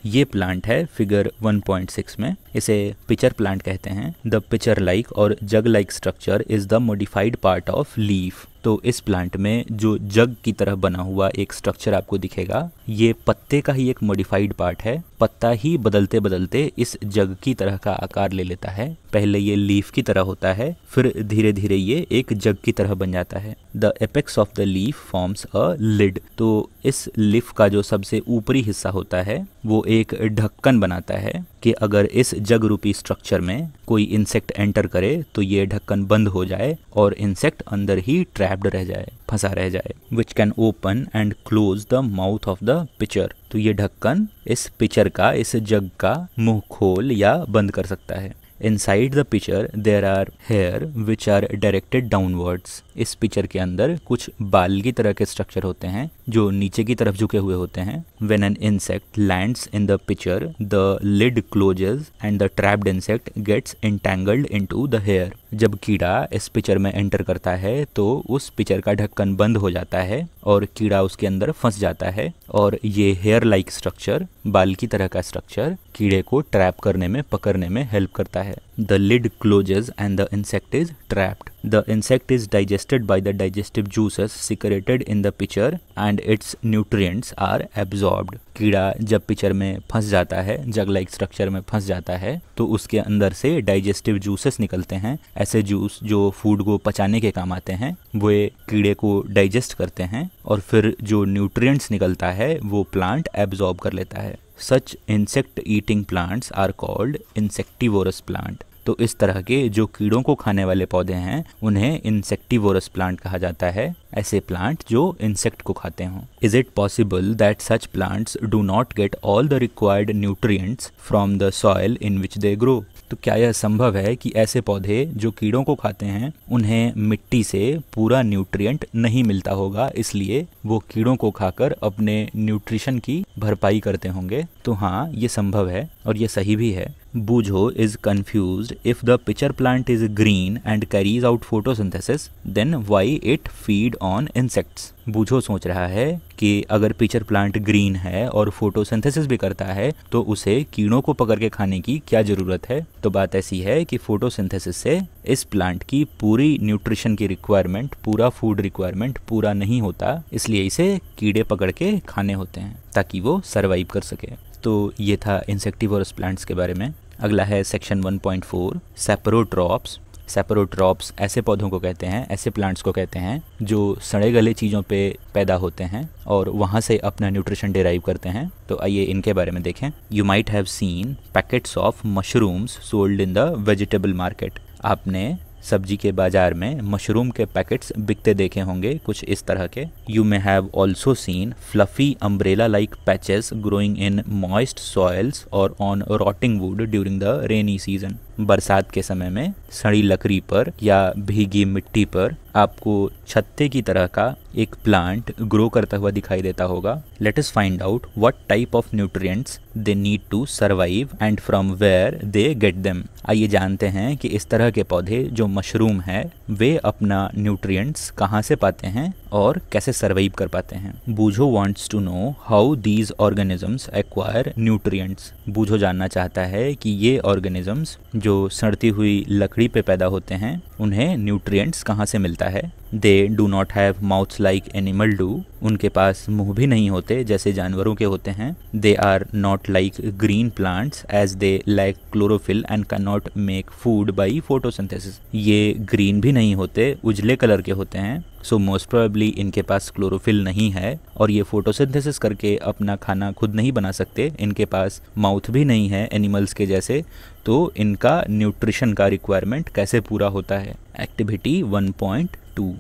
ये प्लांट है फिगर 1.6 में इसे पिचर प्लांट कहते हैं the pitcher like or jug like structure is the modified part of leaf तो इस प्लांट में जो जग की तरह बना हुआ एक स्ट्रक्चर आपको दिखेगा ये पत्ते का ही एक मॉडिफाइड पार्ट है पत्ता ही बदलते बदलते इस जग की तरह का आकार ले लेता है पहले ये लीफ की तरह होता है फिर धीरे धीरे ये एक जग की तरह बन जाता है the apex of the leaf forms a lid तो इस लीफ का जो सबसे ऊपरी हिस्सा होता है वो एक ढक्कन बनाता है कि अगर इस जग रूपी स्ट्रक्चर में कोई इंसेक्ट एंटर करे तो ये ढक्कन बंद हो जाए और इंसेक्ट अंदर ही ट्रैप्ड रह जाए फंसा रह जाए which can open and close the mouth of the pitcher तो ये ढक्कन इस पिक्चर का इस जग का मुंह खोल या बंद कर सकता है inside the pitcher there are hair which are directed downwards इस पिक्चर के अंदर कुछ बाल की तरह के स्ट्रक्चर होते हैं जो नीचे की तरफ झुके हुए होते हैं when an insect land in the pitcher the lid closes and the trapped insect gets entangled into the hair जब कीड़ा इस पिक्चर में एंटर करता है तो उस पिक्चर का ढक्कन बंद हो जाता है और कीड़ा उसके अंदर फंस जाता है और ये हेयर लाइक स्ट्रक्चर बाल की तरह का स्ट्रक्चर कीड़े को ट्रैप करने में पकड़ने में हेल्प करता है The lid closes and the insect is trapped. The insect is digested by the digestive juices secreted in the pitcher and its nutrients are absorbed. कीड़ा जब पिक्चर में फंस जाता है जग लाइक स्ट्रक्चर में फंस जाता है तो उसके अंदर से डाइजेस्टिव जूसेस निकलते हैं ऐसे जूस जो फूड को पचाने के काम आते हैं वे कीड़े को डाइजेस्ट करते हैं और फिर जो न्यूट्रिएंट्स निकलता है वो प्लांट एब्जॉर्ब कर लेता है such insect eating plants are called insectivorous plant तो इस तरह के जो कीड़ों को खाने वाले पौधे हैं उन्हें इंसेक्टिवोरस प्लांट कहा जाता है ऐसे प्लांट जो इंसेक्ट को खाते हों is it possible that such plants do not get all the required nutrients from the soil in which they grow तो क्या यह संभव है कि ऐसे पौधे जो कीड़ों को खाते हैं उन्हें मिट्टी से पूरा न्यूट्रिएंट नहीं मिलता होगा इसलिए वो कीड़ों को खाकर अपने न्यूट्रिशन की भरपाई करते होंगे तो हाँ ये संभव है और ये सही भी है Bujo is confused if the pitcher plant is green and carries out photosynthesis, then why it feed on insects? बूझो सोच रहा है कि अगर पिचर प्लांट ग्रीन है और फोटोसिंथेसिस भी करता है तो उसे कीड़ों को पकड़ के खाने की क्या ज़रूरत है तो बात ऐसी है कि फोटोसिंथेसिस से इस प्लांट की पूरी न्यूट्रिशन की रिक्वायरमेंट पूरा फूड रिक्वायरमेंट पूरा नहीं होता इसलिए इसे कीड़े पकड़ के खाने होते हैं ताकि वो सर्वाइव कर सके तो ये था इंसेक्टिव और प्लांट्स के बारे में अगला है सेक्शन 1.4 सेपरोट्रॉप्स सेपरोट्रॉप्स ऐसे पौधों को कहते हैं ऐसे प्लांट्स को कहते हैं जो सड़े गले चीज़ों पे पैदा होते हैं और वहाँ से अपना न्यूट्रिशन डिराइव करते हैं तो आइए इनके बारे में देखें you might have seen packets of mushrooms sold in the vegetable market आपने सब्जी के बाज़ार में मशरूम के पैकेट्स बिकते देखे होंगे कुछ इस तरह के you may have also seen fluffy umbrella like patches growing in moist soils or on rotting wood during the rainy season बरसात के समय में सड़ी लकड़ी पर या भीगी मिट्टी पर आपको छत्ते की तरह का एक प्लांट ग्रो करता हुआ दिखाई देता होगा let us find out what type of nutrients they need to survive and from where they get them आइए जानते हैं कि इस तरह के पौधे जो मशरूम है वे अपना न्यूट्रिएंट्स कहाँ से पाते हैं और कैसे सर्वाइव कर पाते हैं Boojho wants to know how these organisms acquire nutrients Boojho जानना चाहता है कि ये ऑर्गेनिजम्स जो सड़ती हुई लकड़ी पे पैदा होते हैं उन्हें न्यूट्रिएंट्स कहाँ से मिलता है they do not have mouth like animal do उनके पास मुंह भी नहीं होते जैसे जानवरों के होते हैं they are not like green plants as they lack chlorophyll and can not make food by photosynthesis ये ग्रीन भी नहीं होते उजले कलर के होते हैं सो मोस्ट प्रोबेबली इनके पास क्लोरोफिल नहीं है और ये फोटोसिंथेसिस करके अपना खाना खुद नहीं बना सकते इनके पास माउथ भी नहीं है एनिमल्स के जैसे तो इनका न्यूट्रिशन का रिक्वायरमेंट कैसे पूरा होता है activity one point two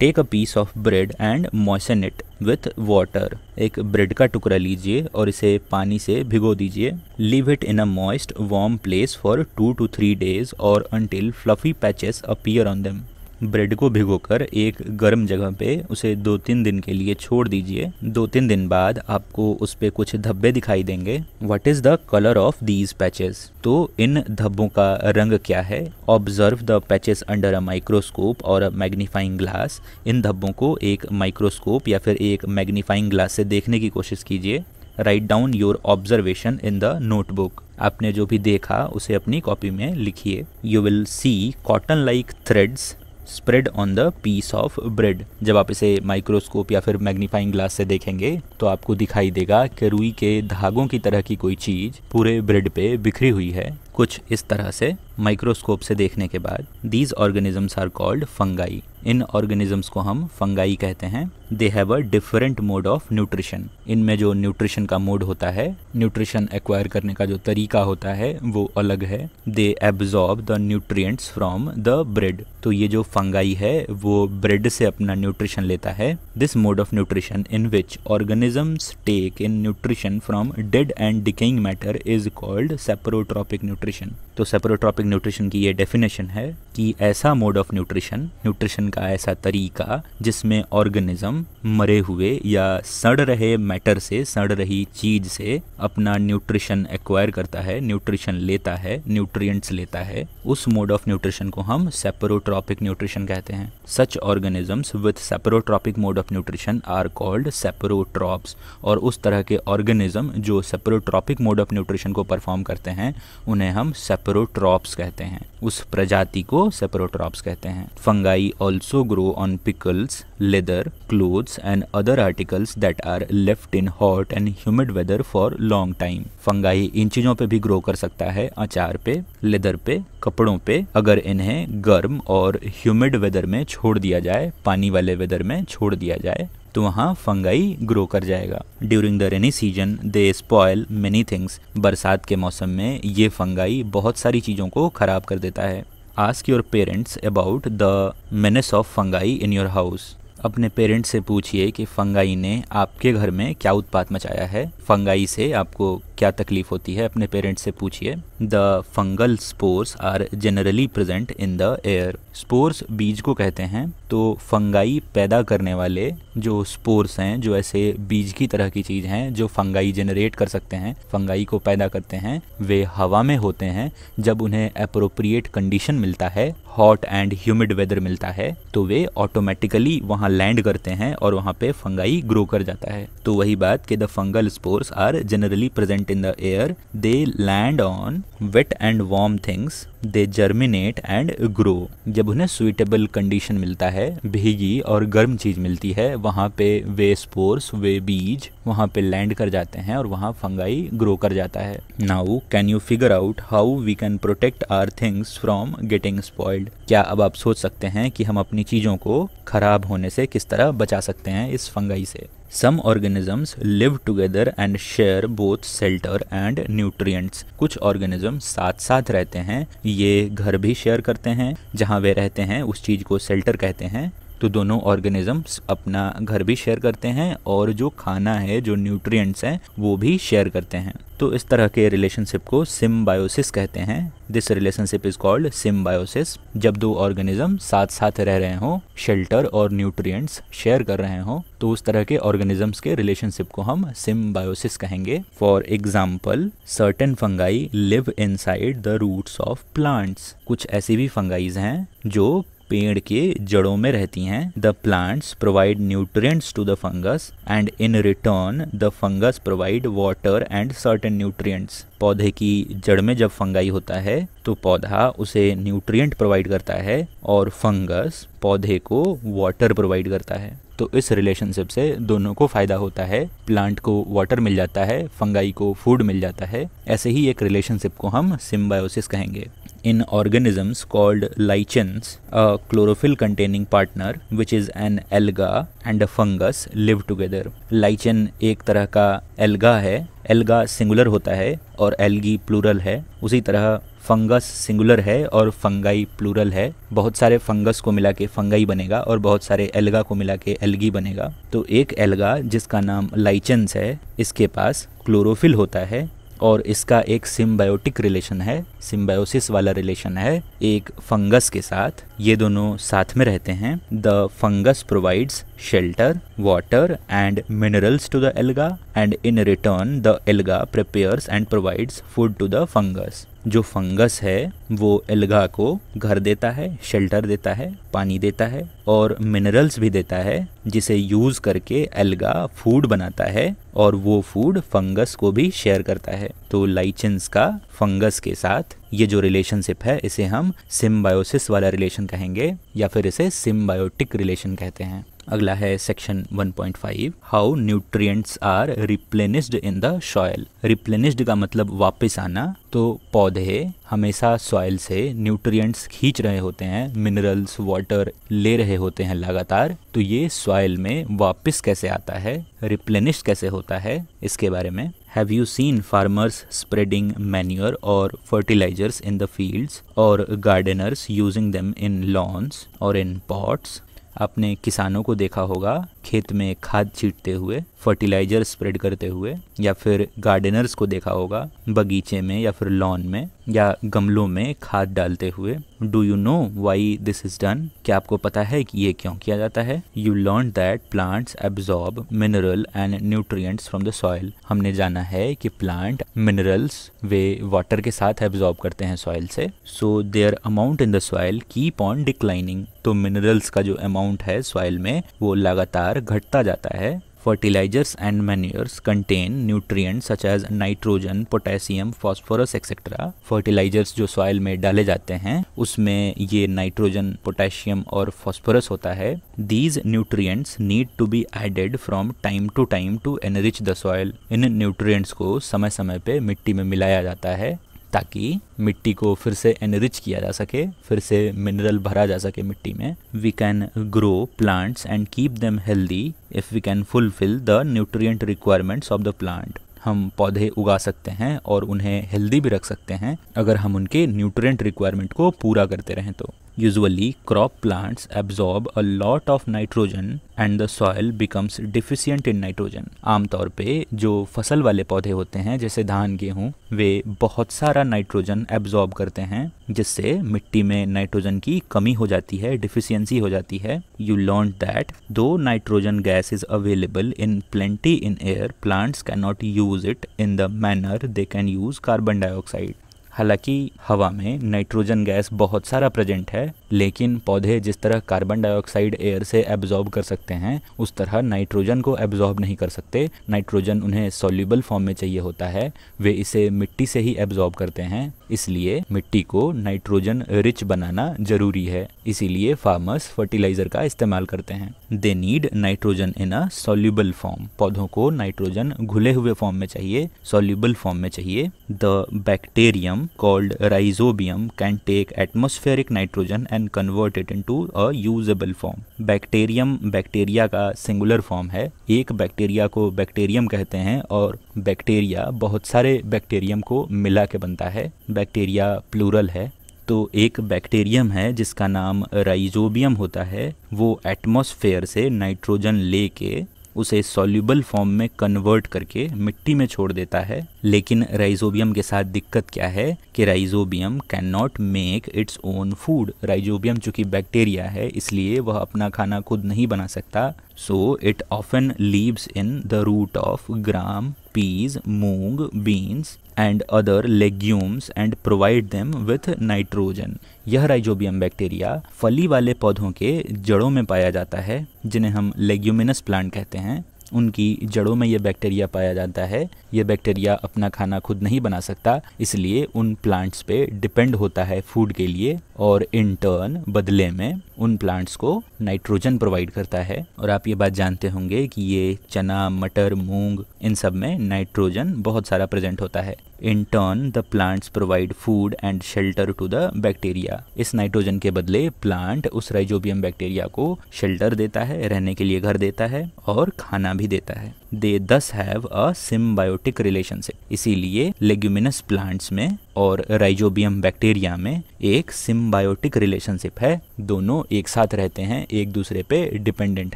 take a piece of bread and moisten it with water एक ब्रेड का टुकड़ा लीजिए और इसे पानी से भिगो दीजिए leave it in a moist warm place for two to three days or until fluffy patches appear on them bread को भिगोकर एक गर्म जगह पे उसे दो तीन दिन के लिए छोड़ दीजिए दो तीन दिन बाद आपको उस पर कुछ धब्बे दिखाई देंगे what is the colour of these patches तो इन धब्बों का रंग क्या है observe the patches under a microscope or magnifying glass इन धब्बों को एक माइक्रोस्कोप या फिर एक मैग्नीफाइंग ग्लास से देखने की कोशिश कीजिए write down your observation in the notebook आपने जो भी देखा उसे अपनी कॉपी में लिखिए you will see cotton like threads spread on the piece of bread जब आप इसे माइक्रोस्कोप या फिर मैग्नीफाइंग ग्लास से देखेंगे तो आपको दिखाई देगा कि रुई के धागों की तरह की कोई चीज़ पूरे ब्रेड पे बिखरी हुई है कुछ इस तरह से माइक्रोस्कोप से देखने के बाद these organisms are called fungi इन ऑर्गेनिजम्स को हम फंगाई कहते हैं they have a different mode of nutrition इनमें जो न्यूट्रिशन का मोड होता है न्यूट्रिशन एक्वायर करने का जो तरीका होता है वो अलग है they absorb the nutrients from the bread तो ये जो फंगाई है वो ब्रेड से अपना न्यूट्रिशन लेता है this mode of nutrition in which organisms take in nutrition from dead and decaying matter is called saprotrophic nutrition तो सेपरोट्रॉपिक होम्योस्पैथिक न्यूट्रिशन की ये डेफिनेशन है कि ऐसा मोड ऑफ न्यूट्रिशन न्यूट्रिशन का ऐसा तरीका जिसमें ऑर्गेनिज्म मरे हुए या सड़ रहे मैटर से सड़ रही चीज से अपना न्यूट्रिशन एक्वायर करता है न्यूट्रिशन लेता है न्यूट्रिएंट्स लेता है उस मोड ऑफ न्यूट्रिशन को हम सेपरोट्रॉपिक न्यूट्रिशन कहते हैं such organisms with saprotrophic mode of nutrition are called saprotrophs और उस तरह के ऑर्गेनिज्म जो सेपरोट्रॉपिक मोड ऑफ न्यूट्रिशन को परफॉर्म करते हैं उन्हें हम सेपरोट्रॉप्स सेपरोट्रॉप्स कहते हैं उस प्रजाति को सेपरोट्रॉप्स कहते हैं fungi also grow on pickles leather clothes and other articles that are left in hot and humid weather for long time fungi इन चीजों पे भी ग्रो कर सकता है अचार पे लेदर पे कपड़ों पे अगर इन्हें गर्म और ह्यूमिड वेदर में छोड़ दिया जाए पानी वाले वेदर में छोड़ दिया जाए तो वहाँ फंगाई ग्रो कर जाएगा during the rainy season they spoil many things बरसात के मौसम में ये फंगाई बहुत सारी चीज़ों को ख़राब कर देता है ask your parents about the menace of fungi in your house अपने पेरेंट्स से पूछिए कि फंगाई ने आपके घर में क्या उत्पात मचाया है फंगाई से आपको क्या तकलीफ होती है अपने पेरेंट्स से पूछिए the fungal spores are generally present in the air spores बीज को कहते हैं तो फंगाई पैदा करने वाले जो स्पोर्स हैं जो ऐसे बीज की तरह की चीज़ हैं जो फंगाई जनरेट कर सकते हैं फंगाई को पैदा करते हैं वे हवा में होते हैं जब उन्हें अप्रोप्रिएट कंडीशन मिलता है हॉट एंड ह्यूमिड वेदर मिलता है तो वे ऑटोमेटिकली वहाँ लैंड करते हैं और वहाँ पे फंगाई ग्रो कर जाता है तो वही बात कि the fungal spores are generally present in the air they land on wet and warm things they germinate and grow जब उन्हें सुइटेबल कंडीशन मिलता है भीगी और गर्म चीज़ मिलती है वहाँ पे वे स्पोर्स वे बीज वहाँ पे लैंड कर जाते हैं और वहाँ फंगाई ग्रो कर जाता है now can you figure out how we can protect our things from getting spoiled क्या अब आप सोच सकते हैं कि हम अपनी चीज़ों को खराब होने से किस तरह बचा सकते हैं इस फंगाई से some organisms live together and share both shelter and nutrients कुछ ऑर्गेनिज्म साथ साथ रहते हैं ये घर भी शेयर करते हैं जहाँ वे रहते हैं उस चीज़ को सेल्टर कहते हैं तो दोनों ऑर्गेनिजम्स अपना घर भी शेयर करते हैं और जो खाना है जो न्यूट्रिएंट्स हैं वो भी शेयर करते हैं तो इस तरह के रिलेशनशिप को सिम्बायोसिस कहते हैं this relationship is called symbiosis जब दो ऑर्गेनिज्म साथ साथ रह रहे हों शेल्टर और न्यूट्रिएंट्स शेयर कर रहे हों तो उस तरह के ऑर्गेनिजम्स के रिलेशनशिप को हम सिम्बायोसिस कहेंगे for example certain fungi live inside the roots of plants कुछ ऐसी भी फंगाइज हैं जो पेड़ के जड़ों में रहती हैं the plants provide nutrients to the fungus and in return the fungus provide water and certain nutrients पौधे की जड़ में जब फंगाई होता है तो पौधा उसे न्यूट्रिएंट प्रोवाइड करता है और फंगस पौधे को वाटर प्रोवाइड करता है तो इस रिलेशनशिप से दोनों को फ़ायदा होता है प्लांट को वाटर मिल जाता है फंगाई को फूड मिल जाता है ऐसे ही एक रिलेशनशिप को हम सिम्बायोसिस कहेंगे in organisms called lichens, a chlorophyll containing partner which is an alga and a fungus live together. Lichen ek tarah ka alga hai alga singular hota hai aur algae plural hai usi tarah fungus singular है और फंगाई प्लूरल है बहुत सारे फंगस को मिला के फंगाई बनेगा और बहुत सारे एल्गा को मिला के एल्गी बनेगा तो एक एल्गा जिसका नाम लाइचेंस है इसके पास क्लोरोफिल होता है और इसका एक सिम्बायोटिक रिलेशन है सिम्बायोसिस वाला रिलेशन है एक फंगस के साथ ये दोनों साथ में रहते हैं the fungus provides shelter water and minerals to the alga and in return the alga prepares and provides food to the fungus जो फंगस है वो एल्गा को घर देता है शेल्टर देता है पानी देता है और मिनरल्स भी देता है जिसे यूज करके एल्गा फूड बनाता है और वो फूड फंगस को भी शेयर करता है तो लाइचेंस का फंगस के साथ ये जो रिलेशनशिप है इसे हम सिम्बायोसिस वाला रिलेशन कहेंगे या फिर इसे सिम्बायोटिक रिलेशन कहते हैं अगला है section 1.5 how nutrients are replenished in the soil replenished का मतलब वापस आना तो पौधे हमेशा सॉयल से न्यूट्रिएंट्स खींच रहे होते हैं मिनरल्स वाटर ले रहे होते हैं लगातार तो ये सॉइल में वापस कैसे आता है रिप्लेनिश कैसे होता है इसके बारे में have you seen farmers spreading manure और फर्टिलाइजर्स इन द फील्ड्स और gardeners using them in lawns और इन पॉट्स आपने किसानों को देखा होगा खेत में खाद छींटते हुए फर्टिलाइजर स्प्रेड करते हुए या फिर गार्डनर्स को देखा होगा बगीचे में या फिर लॉन में या गमलों में खाद डालते हुए do you know why this is done क्या आपको पता है कि ये क्यों किया जाता है you learn that plants absorb mineral and nutrients from the soil हमने जाना है कि प्लांट मिनरल्स वे वाटर के साथ एब्जॉर्ब करते हैं सॉइल से so their amount in the soil keep on declining तो मिनरल्स का जो अमाउंट है सॉइल में वो लगातार आकार घटता जाता है fertilisers and manures contain nutrients such as nitrogen potassium phosphorus etcetera fertilisers जो सॉइल में डाले जाते हैं उसमें ये नाइट्रोजन पोटेशियम और फास्फोरस होता है these nutrients need to be added from time to time to enrich the soil इन न्यूट्रिएंट्स को समय समय पे मिट्टी में मिलाया जाता है ताकि मिट्टी को फिर से एनरिच किया जा सके फिर से मिनरल भरा जा सके मिट्टी में we can grow plants and keep them healthy if we can fulfil the nutrient requirements of the plant हम पौधे उगा सकते हैं और उन्हें हेल्दी भी रख सकते हैं अगर हम उनके न्यूट्रिएंट रिक्वायरमेंट को पूरा करते रहें तो Usually, crop plants absorb a lot of nitrogen and the soil becomes deficient in nitrogen. आमतौर पे जो फसल वाले पौधे होते हैं जैसे धान गेहूँ वे बहुत सारा नाइट्रोजन एब्जॉर्ब करते हैं जिससे मिट्टी में नाइट्रोजन की कमी हो जाती है डिफिशियंसी हो जाती है you learn that though nitrogen gas is available in plenty in air plants cannot use it in the manner they can use carbon dioxide हालांकि हवा में नाइट्रोजन गैस बहुत सारा प्रेजेंट है लेकिन पौधे जिस तरह कार्बन डाइऑक्साइड एयर से एब्जॉर्ब कर सकते हैं उस तरह नाइट्रोजन को एब्जॉर्ब नहीं कर सकते नाइट्रोजन उन्हें सोल्यूबल फॉर्म में चाहिए होता है वे इसे मिट्टी से ही एब्जॉर्ब करते हैं इसलिए मिट्टी को नाइट्रोजन रिच बनाना जरूरी है इसीलिए फार्मर्स फर्टिलाइजर का इस्तेमाल करते हैं they need nitrogen in a soluble form पौधों को नाइट्रोजन घुले हुए फॉर्म में चाहिए सोल्यूबल फॉर्म में चाहिए the bacterium called rhizobium can take atmospheric nitrogen and convert it into a usable form. Bacterium bacteria का singular form है एक bacteria को bacterium कहते हैं और bacteria बहुत सारे bacterium को मिला के बनता है Bacteria plural है तो एक bacterium है जिसका नाम rhizobium होता है वो atmosphere से nitrogen लेके उसे सॉल्यूबल फॉर्म में कन्वर्ट करके मिट्टी में छोड़ देता है लेकिन राइजोबियम के साथ दिक्कत क्या है कि rhizobium can not make its own food rhizobium चूंकि बैक्टीरिया है इसलिए वह अपना खाना खुद नहीं बना सकता so it often lives in the root of gram peas, moong, beans and other legumes and provide them with nitrogen. यह राइजोबियम बैक्टीरिया फली वाले पौधों के जड़ों में पाया जाता है जिन्हें हम लेग्यूमिनस प्लांट कहते हैं उनकी जड़ों में यह बैक्टीरिया पाया जाता है यह बैक्टीरिया अपना खाना खुद नहीं बना सकता इसलिए उन प्लांट्स पे डिपेंड होता है फूड के लिए और इन टर्न बदले में उन प्लांट्स को नाइट्रोजन प्रोवाइड करता है और आप ये बात जानते होंगे कि ये चना मटर मूंग इन सब में नाइट्रोजन बहुत सारा प्रेजेंट होता है in turn the plants provide food and shelter to the bacteria इस नाइट्रोजन के बदले प्लांट उस राइजोबियम बैक्टीरिया को शेल्टर देता है रहने के लिए घर देता है और खाना भी देता है they thus have a symbiotic relationship इसीलिए लेग्यूमिनस प्लांट्स में और राइजोबियम बैक्टीरिया में एक सिम्बायोटिक रिलेशनशिप है दोनों एक साथ रहते हैं एक दूसरे पे डिपेंडेंट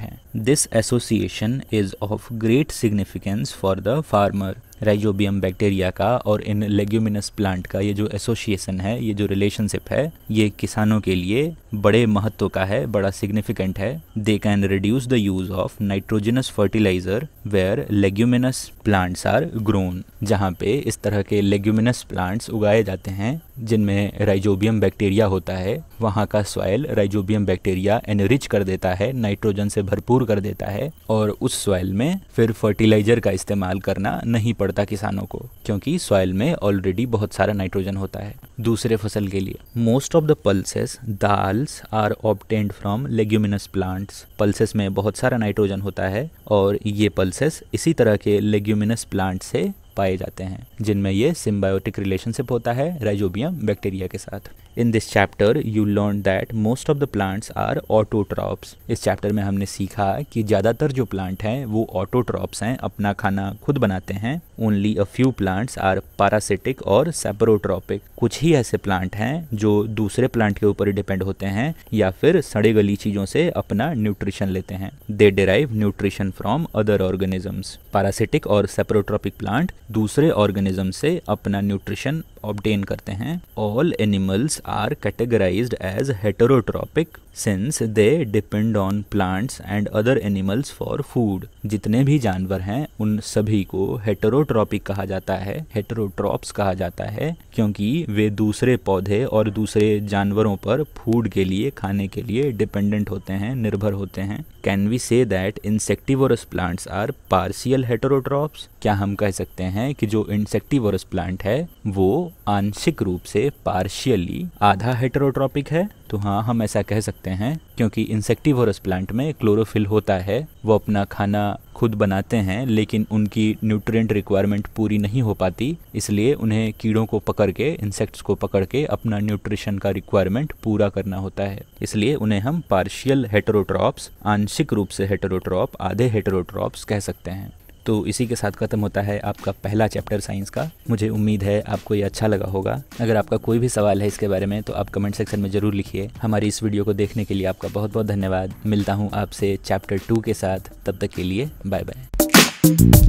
हैं this association is of great significance for the farmer rhizobium bacteria का और इन लेग्यूमिनस प्लांट का ये जो एसोसिएशन है ये जो रिलेशनशिप है ये किसानों के लिए बड़े महत्व का है बड़ा सिग्निफिकेंट है they can reduce the use of nitrogenous fertiliser where leguminous plants are grown जहाँ पे इस तरह के लेग्यूमिनस प्लांट्स उगा उगाए जाते हैं जिनमें राइजोबियम बैक्टीरिया होता है वहाँ का सॉयल राइजोबियम बैक्टीरिया एनरिच कर देता है नाइट्रोजन से भरपूर कर देता है और उस सॉयल में फिर फर्टिलाइजर का इस्तेमाल करना नहीं पड़ता किसानों को क्योंकि सॉयल में ऑलरेडी बहुत सारा नाइट्रोजन होता है दूसरे फसल के लिए most of the pulses dals are obtained from leguminous plants pulses में बहुत सारा नाइट्रोजन होता है और ये पल्सेस इसी तरह के लेग्यूमिनस प्लांट से पाए जाते हैं जिनमें ये सिम्बायोटिक रिलेशनशिप होता है राइजोबियम बैक्टीरिया के साथ in this chapter you learn that most of the plants are autotrophs इस चैप्टर में हमने सीखा कि ज़्यादातर जो प्लांट हैं वो ऑटोट्रॉप्स हैं अपना खाना खुद बनाते हैं only a few plants are parasitic और सेपरोट्रॉपिक कुछ ही ऐसे प्लांट हैं जो दूसरे प्लांट के ऊपर डिपेंड होते हैं या फिर सड़े गली चीज़ों से अपना न्यूट्रिशन लेते हैं they derive nutrition from other organisms parasitic और सेपरोट्रॉपिक प्लांट दूसरे ऑर्गेनिज्म से अपना न्यूट्रिशन ऑब्टेन करते हैं all animals are categorized as heterotropic since they depend on plants and other animals for food जितने भी जानवर हैं उन सभी को हेटरोट्रॉपिक कहा जाता है हेटरोट्रॉप्स कहा जाता है क्योंकि वे दूसरे पौधे और दूसरे जानवरों पर फूड के लिए खाने के लिए डिपेंडेंट होते हैं निर्भर होते हैं can we say that insectivorous plants are partial heterotrophs क्या हम कह सकते हैं कि जो इंसेक्टिवरस प्लांट है वो आंशिक रूप से पार्शियली आधा हेटरोट्रॉपिक है तो हाँ हम ऐसा कह सकते हैं क्योंकि इंसेक्टिवोरस प्लांट में क्लोरोफिल होता है वो अपना खाना खुद बनाते हैं लेकिन उनकी न्यूट्रिएंट रिक्वायरमेंट पूरी नहीं हो पाती इसलिए उन्हें कीड़ों को पकड़ के इंसेक्ट्स को पकड़ के अपना न्यूट्रिशन का रिक्वायरमेंट पूरा करना होता है इसलिए उन्हें हम पार्शियल हेटरोट्रॉप्स आंशिक रूप से हेटरोट्रॉप आधे हेटरोट्रॉप्स कह सकते हैं तो इसी के साथ ख़त्म होता है आपका पहला चैप्टर साइंस का मुझे उम्मीद है आपको ये अच्छा लगा होगा अगर आपका कोई भी सवाल है इसके बारे में तो आप कमेंट सेक्शन में ज़रूर लिखिए हमारी इस वीडियो को देखने के लिए आपका बहुत बहुत धन्यवाद मिलता हूँ आपसे चैप्टर टू के साथ तब तक के लिए बाय बाय